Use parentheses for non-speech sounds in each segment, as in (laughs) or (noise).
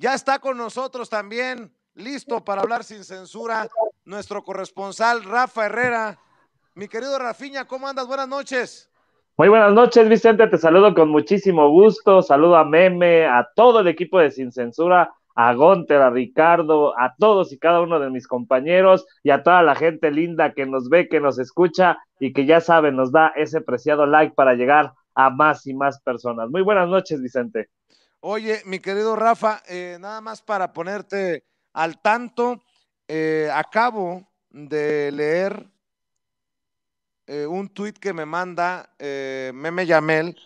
Ya está con nosotros también, listo para hablar sin censura, nuestro corresponsal Rafa Herrera. Mi querido Rafiña, ¿cómo andas? Buenas noches. Muy buenas noches, Vicente. Te saludo con muchísimo gusto. Saludo a Meme, a todo el equipo de Sin Censura, a Gonter, a Ricardo, a todos y cada uno de mis compañeros y a toda la gente linda que nos ve, que nos escucha y que ya sabe, nos da ese preciado like para llegar a más y más personas. Muy buenas noches, Vicente. Oye, mi querido Rafa, eh, nada más para ponerte al tanto, eh, acabo de leer eh, un tuit que me manda Meme Yamel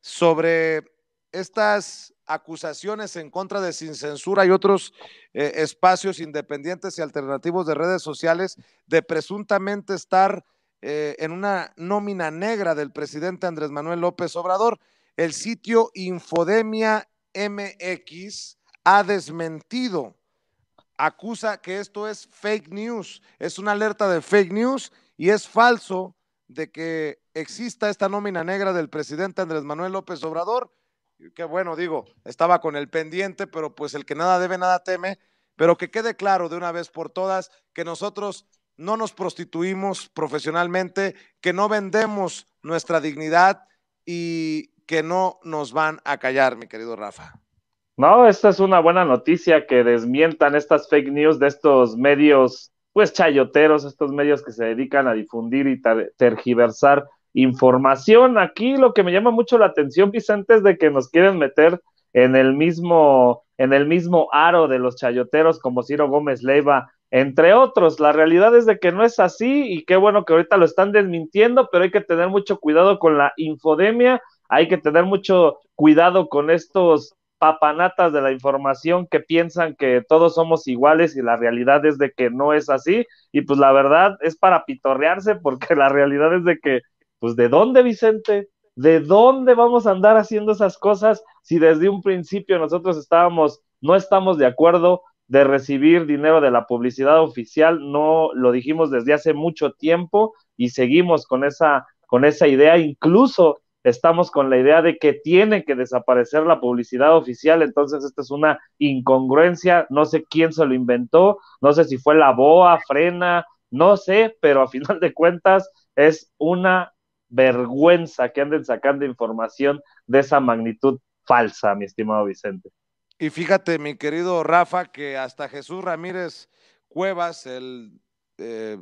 sobre estas acusaciones en contra de Sin Censura y otros espacios independientes y alternativos de redes sociales de presuntamente estar en una nómina negra del presidente Andrés Manuel López Obrador. El sitio Infodemia MX ha desmentido, acusa que esto es fake news, es una alerta de fake news y es falso de que exista esta nómina negra del presidente Andrés Manuel López Obrador, que bueno, digo, estaba con el pendiente, pero pues el que nada debe, nada teme, pero que quede claro de una vez por todas que nosotros no nos prostituimos profesionalmente, que no vendemos nuestra dignidad y, que no nos van a callar, mi querido Rafa. No, esta es una buena noticia que desmientan estas fake news de estos medios, pues chayoteros, estos medios que se dedican a difundir y tergiversar información. Aquí lo que me llama mucho la atención, Vicente, es de que nos quieren meter en el mismo, en el mismo aro de los chayoteros como Ciro Gómez Leiva, entre otros. La realidad es de que no es así y qué bueno que ahorita lo están desmintiendo, pero hay que tener mucho cuidado con la infodemia hay que tener mucho cuidado con estos papanatas de la información que piensan que todos somos iguales y la realidad es de que no es así y pues la verdad es para pitorrearse porque la realidad es de que pues de dónde Vicente de dónde vamos a andar haciendo esas cosas si desde un principio nosotros estábamos no estamos de acuerdo de recibir dinero de la publicidad oficial no lo dijimos desde hace mucho tiempo y seguimos con esa con esa idea incluso estamos con la idea de que tiene que desaparecer la publicidad oficial, entonces esta es una incongruencia, no sé quién se lo inventó, no sé si fue la BOA, Frena, no sé, pero a final de cuentas es una vergüenza que anden sacando información de esa magnitud falsa, mi estimado Vicente. Y fíjate, mi querido Rafa, que hasta Jesús Ramírez Cuevas, el eh,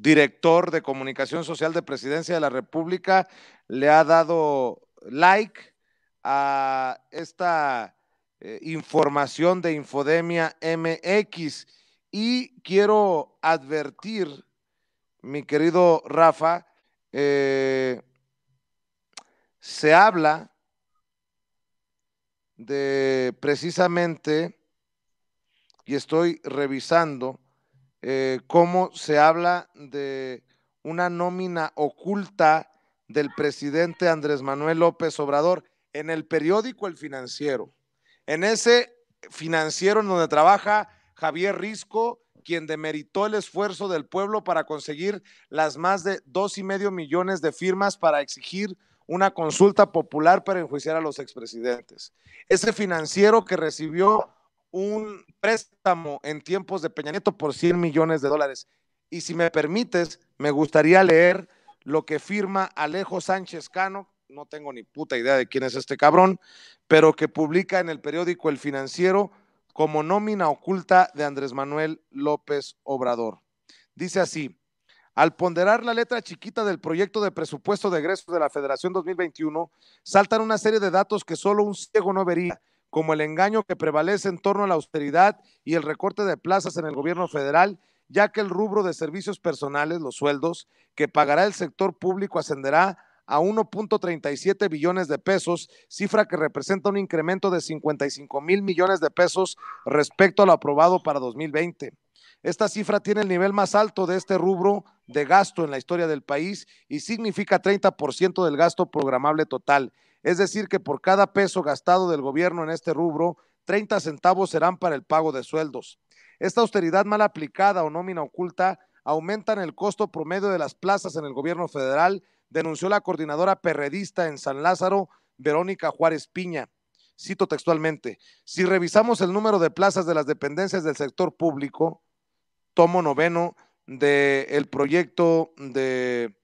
director de comunicación social de Presidencia de la República, le ha dado like a esta eh, información de Infodemia MX. Y quiero advertir, mi querido Rafa, eh, se habla de precisamente, y estoy revisando, eh, cómo se habla de una nómina oculta del presidente Andrés Manuel López Obrador en el periódico El Financiero. En ese financiero en donde trabaja Javier Risco, quien demeritó el esfuerzo del pueblo para conseguir las más de dos y medio millones de firmas para exigir una consulta popular para enjuiciar a los expresidentes. Ese financiero que recibió un préstamo en tiempos de Peña Nieto por 100 millones de dólares. Y si me permites, me gustaría leer lo que firma Alejo Sánchez Cano, no tengo ni puta idea de quién es este cabrón, pero que publica en el periódico El Financiero como nómina oculta de Andrés Manuel López Obrador. Dice así, al ponderar la letra chiquita del proyecto de presupuesto de egresos de la Federación 2021, saltan una serie de datos que solo un ciego no vería como el engaño que prevalece en torno a la austeridad y el recorte de plazas en el gobierno federal, ya que el rubro de servicios personales, los sueldos, que pagará el sector público ascenderá a 1.37 billones de pesos, cifra que representa un incremento de 55 mil millones de pesos respecto a lo aprobado para 2020. Esta cifra tiene el nivel más alto de este rubro de gasto en la historia del país y significa 30% del gasto programable total, es decir, que por cada peso gastado del gobierno en este rubro, 30 centavos serán para el pago de sueldos. Esta austeridad mal aplicada o nómina oculta aumentan el costo promedio de las plazas en el gobierno federal, denunció la coordinadora perredista en San Lázaro, Verónica Juárez Piña. Cito textualmente, si revisamos el número de plazas de las dependencias del sector público, tomo noveno del el proyecto de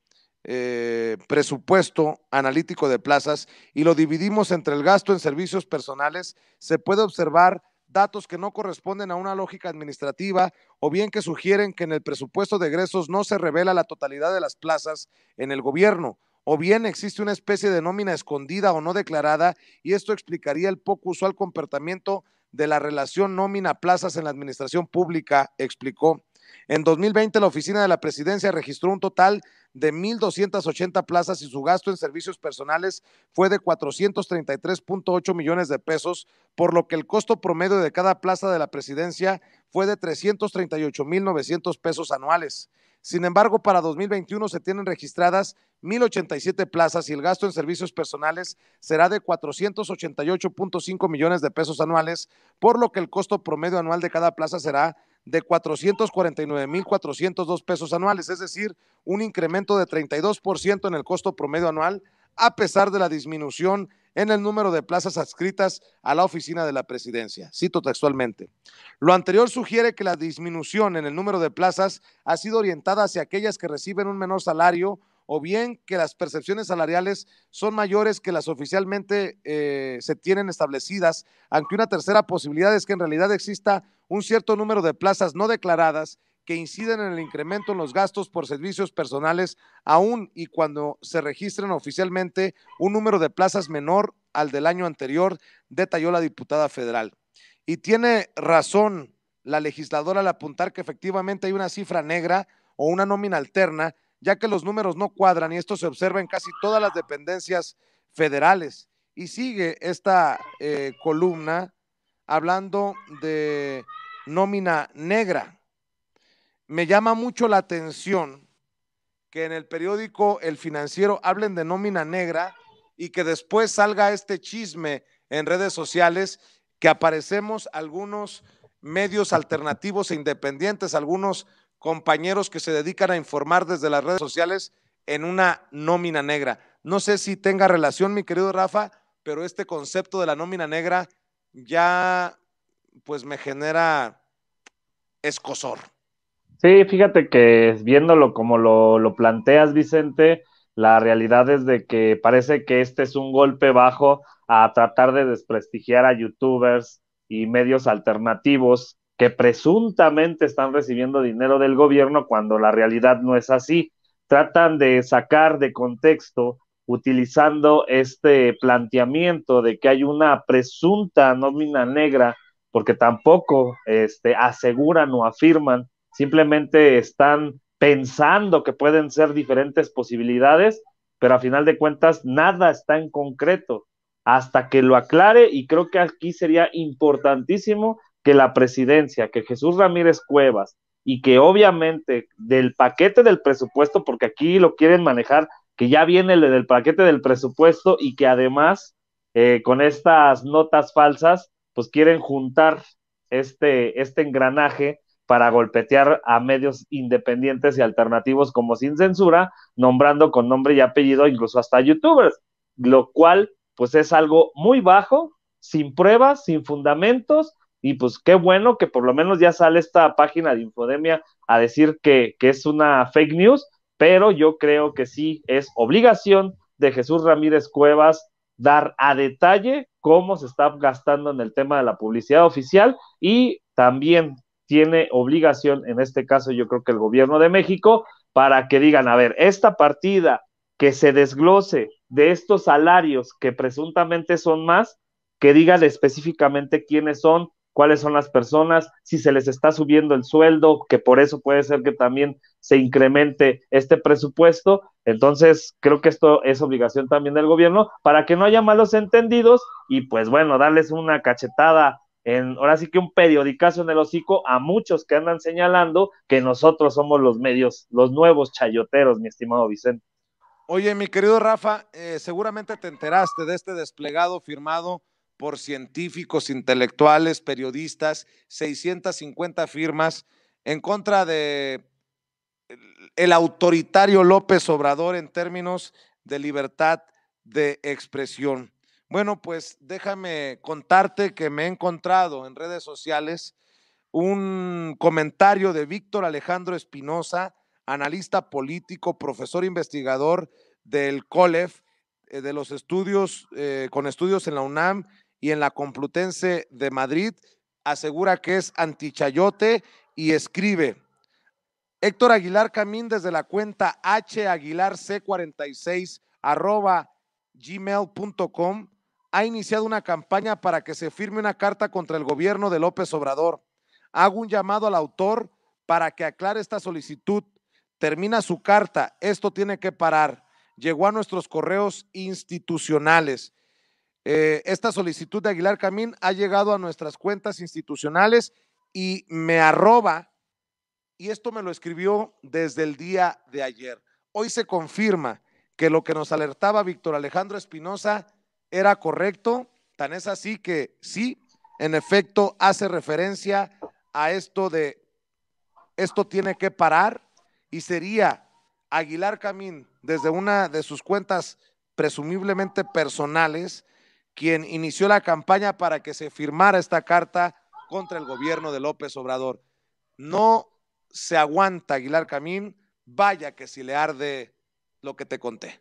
eh, presupuesto analítico de plazas y lo dividimos entre el gasto en servicios personales, se puede observar datos que no corresponden a una lógica administrativa o bien que sugieren que en el presupuesto de egresos no se revela la totalidad de las plazas en el gobierno o bien existe una especie de nómina escondida o no declarada y esto explicaría el poco usual comportamiento de la relación nómina plazas en la administración pública, explicó. En 2020, la oficina de la presidencia registró un total de 1.280 plazas y su gasto en servicios personales fue de 433.8 millones de pesos, por lo que el costo promedio de cada plaza de la presidencia fue de 338.900 pesos anuales. Sin embargo, para 2021 se tienen registradas 1.087 plazas y el gasto en servicios personales será de 488.5 millones de pesos anuales, por lo que el costo promedio anual de cada plaza será de 449.402 pesos anuales, es decir, un incremento de 32% en el costo promedio anual, a pesar de la disminución en el número de plazas adscritas a la oficina de la presidencia. Cito textualmente. Lo anterior sugiere que la disminución en el número de plazas ha sido orientada hacia aquellas que reciben un menor salario o bien que las percepciones salariales son mayores que las oficialmente eh, se tienen establecidas, aunque una tercera posibilidad es que en realidad exista un cierto número de plazas no declaradas que inciden en el incremento en los gastos por servicios personales, aun y cuando se registren oficialmente un número de plazas menor al del año anterior, detalló la diputada federal. Y tiene razón la legisladora al apuntar que efectivamente hay una cifra negra o una nómina alterna ya que los números no cuadran y esto se observa en casi todas las dependencias federales. Y sigue esta eh, columna hablando de nómina negra. Me llama mucho la atención que en el periódico El Financiero hablen de nómina negra y que después salga este chisme en redes sociales que aparecemos algunos medios alternativos e independientes, algunos compañeros que se dedican a informar desde las redes sociales en una nómina negra. No sé si tenga relación, mi querido Rafa, pero este concepto de la nómina negra ya pues me genera escosor. Sí, fíjate que viéndolo como lo, lo planteas, Vicente, la realidad es de que parece que este es un golpe bajo a tratar de desprestigiar a youtubers y medios alternativos que presuntamente están recibiendo dinero del gobierno cuando la realidad no es así. Tratan de sacar de contexto utilizando este planteamiento de que hay una presunta nómina negra, porque tampoco este, aseguran o afirman, simplemente están pensando que pueden ser diferentes posibilidades, pero a final de cuentas nada está en concreto hasta que lo aclare y creo que aquí sería importantísimo que la presidencia, que Jesús Ramírez Cuevas y que obviamente del paquete del presupuesto, porque aquí lo quieren manejar, que ya viene el del paquete del presupuesto y que además eh, con estas notas falsas, pues quieren juntar este, este engranaje para golpetear a medios independientes y alternativos como sin censura, nombrando con nombre y apellido incluso hasta youtubers, lo cual pues es algo muy bajo, sin pruebas, sin fundamentos y pues qué bueno que por lo menos ya sale esta página de Infodemia a decir que, es una fake news, pero yo creo que sí es obligación de Jesús Ramírez Cuevas dar a detalle cómo se está gastando en el tema de la publicidad oficial y también tiene obligación, en este caso yo creo que el gobierno de México, para que digan, a ver, esta partida que se desglose de estos salarios que presuntamente son más, que digan específicamente quiénes son, cuáles son las personas, si se les está subiendo el sueldo, que por eso puede ser que también se incremente este presupuesto. Entonces, creo que esto es obligación también del gobierno para que no haya malos entendidos y pues bueno, darles una cachetada en, ahora sí que un periodicazo en el hocico a muchos que andan señalando que nosotros somos los medios, los nuevos chayoteros, mi estimado Vicente. Oye, mi querido Rafa, eh, seguramente te enteraste de este desplegado firmado por científicos, intelectuales, periodistas, 650 firmas en contra de el autoritario López Obrador en términos de libertad de expresión. Bueno, pues déjame contarte que me he encontrado en redes sociales un comentario de Víctor Alejandro Espinosa, analista político, profesor investigador del COLEF, eh, de los estudios, eh, con estudios en la UNAM y en la Complutense de Madrid, asegura que es antichayote y escribe. Héctor Aguilar Camín desde la cuenta haguilarc 46 arroba gmail.com ha iniciado una campaña para que se firme una carta contra el gobierno de López Obrador. Hago un llamado al autor para que aclare esta solicitud. Termina su carta. Esto tiene que parar. Llegó a nuestros correos institucionales. Eh, esta solicitud de Aguilar Camín ha llegado a nuestras cuentas institucionales y me arroba, y esto me lo escribió desde el día de ayer. Hoy se confirma que lo que nos alertaba Víctor Alejandro Espinosa era correcto, tan es así que sí, en efecto, hace referencia a esto de esto tiene que parar y sería Aguilar Camín desde una de sus cuentas presumiblemente personales quien inició la campaña para que se firmara esta carta contra el gobierno de López Obrador. No se aguanta Aguilar Camín, vaya que si le arde lo que te conté.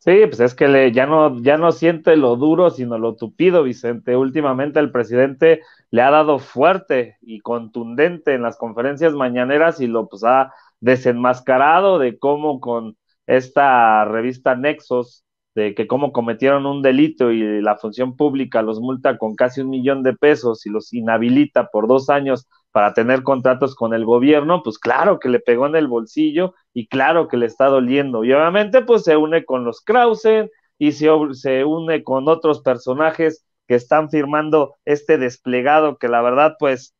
Sí, pues es que ya, no, ya no siente lo duro, sino lo tupido, Vicente. Últimamente el presidente le ha dado fuerte y contundente en las conferencias mañaneras y lo pues, ha desenmascarado de cómo con esta revista Nexos de que cómo cometieron un delito y la función pública los multa con casi un millón de pesos y los inhabilita por dos años para tener contratos con el gobierno, pues claro que le pegó en el bolsillo y claro que le está doliendo. Y obviamente pues se une con los Krause y se une con otros personajes que están firmando este desplegado que la verdad pues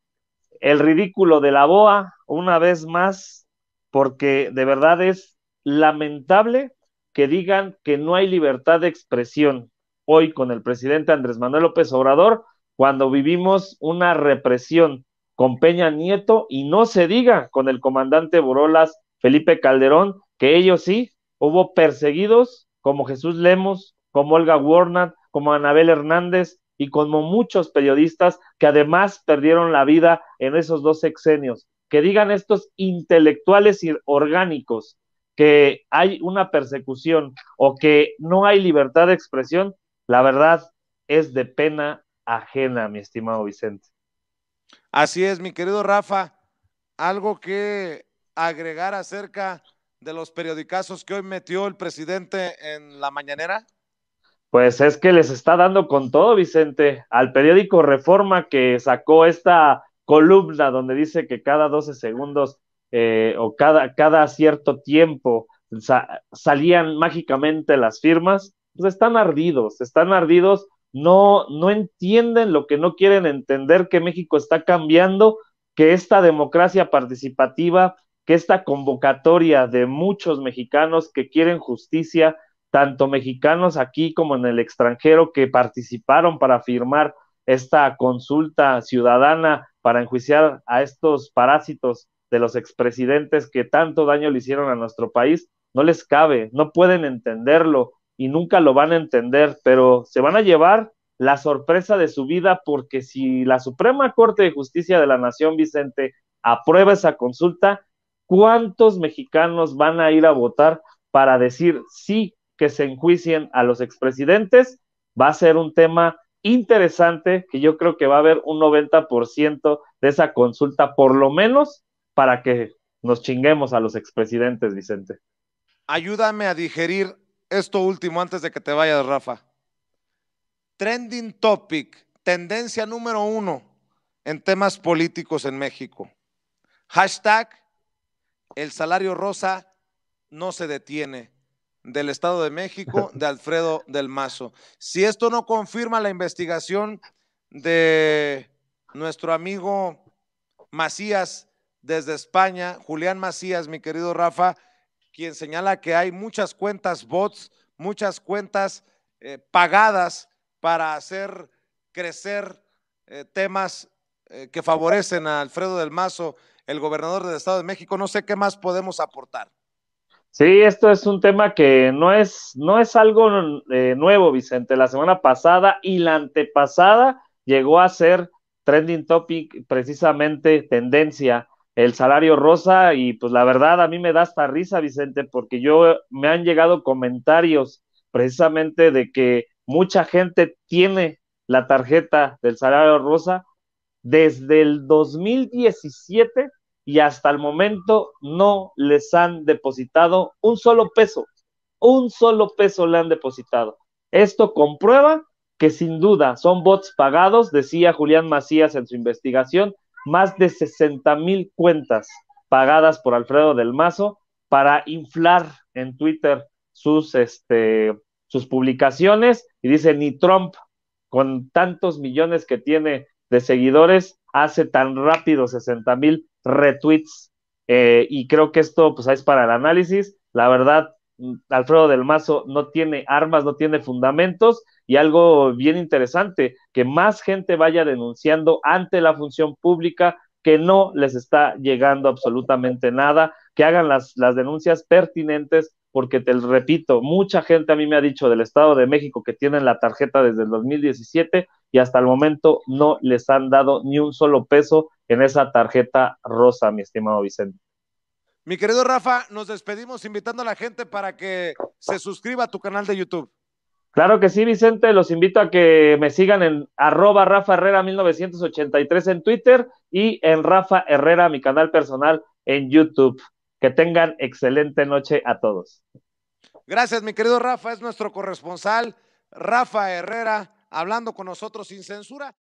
el ridículo de la BOA una vez más porque de verdad es lamentable que digan que no hay libertad de expresión hoy con el presidente Andrés Manuel López Obrador cuando vivimos una represión con Peña Nieto y no se diga con el comandante Borolas Felipe Calderón que ellos sí hubo perseguidos como Jesús Lemos, como Olga Warnat, como Anabel Hernández y como muchos periodistas que además perdieron la vida en esos dos sexenios. Que digan estos intelectuales orgánicos que hay una persecución o que no hay libertad de expresión, la verdad es de pena ajena, mi estimado Vicente. Así es, mi querido Rafa. Algo que agregar acerca de los periodicazos que hoy metió el presidente en la mañanera? Pues es que les está dando con todo, Vicente, al periódico Reforma que sacó esta columna donde dice que cada 12 segundos eh, o cada, cada cierto tiempo salían mágicamente las firmas, pues están ardidos, están ardidos, no, no entienden lo que no quieren entender, que México está cambiando, que esta democracia participativa, que esta convocatoria de muchos mexicanos que quieren justicia, tanto mexicanos aquí como en el extranjero, que participaron para firmar esta consulta ciudadana para enjuiciar a estos parásitos de los expresidentes que tanto daño le hicieron a nuestro país, no les cabe, no pueden entenderlo y nunca lo van a entender, pero se van a llevar la sorpresa de su vida porque si la Suprema Corte de Justicia de la Nación, Vicente, aprueba esa consulta, ¿cuántos mexicanos van a ir a votar para decir sí que se enjuicien a los expresidentes? Va a ser un tema interesante que yo creo que va a haber un 90% de esa consulta, por lo menos para que nos chinguemos a los expresidentes, Vicente. Ayúdame a digerir esto último antes de que te vayas, Rafa. Trending topic, tendencia número uno en temas políticos en México. Hashtag, el salario rosa no se detiene del Estado de México (laughs) de Alfredo del Mazo. Si esto no confirma la investigación de nuestro amigo Macías, desde España, Julián Macías, mi querido Rafa, quien señala que hay muchas cuentas bots, muchas cuentas eh, pagadas para hacer crecer eh, temas eh, que favorecen a Alfredo del Mazo, el gobernador del Estado de México. No sé qué más podemos aportar. Sí, esto es un tema que no es, no es algo nuevo, Vicente. La semana pasada y la antepasada llegó a ser trending topic, precisamente tendencia el salario rosa y pues la verdad a mí me da hasta risa, Vicente, porque yo me han llegado comentarios precisamente de que mucha gente tiene la tarjeta del salario rosa desde el 2017 y hasta el momento no les han depositado un solo peso, un solo peso le han depositado. Esto comprueba que sin duda son bots pagados, decía Julián Macías en su investigación, más de 60 mil cuentas pagadas por Alfredo del Mazo para inflar en Twitter sus, este, sus publicaciones y dice, ni Trump, con tantos millones que tiene de seguidores, hace tan rápido 60 mil retweets. Eh, y creo que esto pues es para el análisis. La verdad, mm, Alfredo del Mazo no tiene armas, no tiene fundamentos y algo bien interesante, que más gente vaya denunciando ante la función pública que no les está llegando absolutamente nada, que hagan las, las denuncias pertinentes, porque te repito, mucha gente a mí me ha dicho del Estado de México que tienen la tarjeta desde el 2017 y hasta el momento no les han dado ni un solo peso en esa tarjeta rosa, mi estimado Vicente. Mi querido Rafa, nos despedimos invitando a la gente para que se suscriba a tu canal de YouTube. Claro que sí, Vicente. Los invito a que me sigan en arroba Rafa Herrera 1983 en Twitter y en Rafa Herrera, mi canal personal en YouTube. Que tengan excelente noche a todos. Gracias, mi querido Rafa. Es nuestro corresponsal, Rafa Herrera, hablando con nosotros sin censura.